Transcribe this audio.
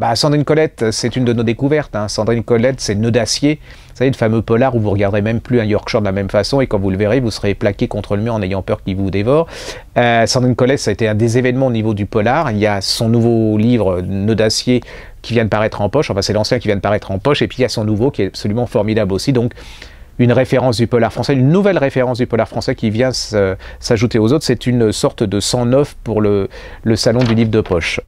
Bah, Sandrine Colette, c'est une de nos découvertes. Hein. Sandrine Colette, c'est Nodacier. Ça Vous savez, le fameux polar où vous regarderez même plus un Yorkshire de la même façon et quand vous le verrez, vous serez plaqué contre le mur en ayant peur qu'il vous dévore. Euh, Sandrine Colette, ça a été un des événements au niveau du polar. Il y a son nouveau livre, Nodacier, qui vient de paraître en poche. Enfin, c'est l'ancien qui vient de paraître en poche. Et puis, il y a son nouveau qui est absolument formidable aussi. Donc, une référence du polar français, une nouvelle référence du polar français qui vient euh, s'ajouter aux autres. C'est une sorte de 109 pour le salon du livre de poche.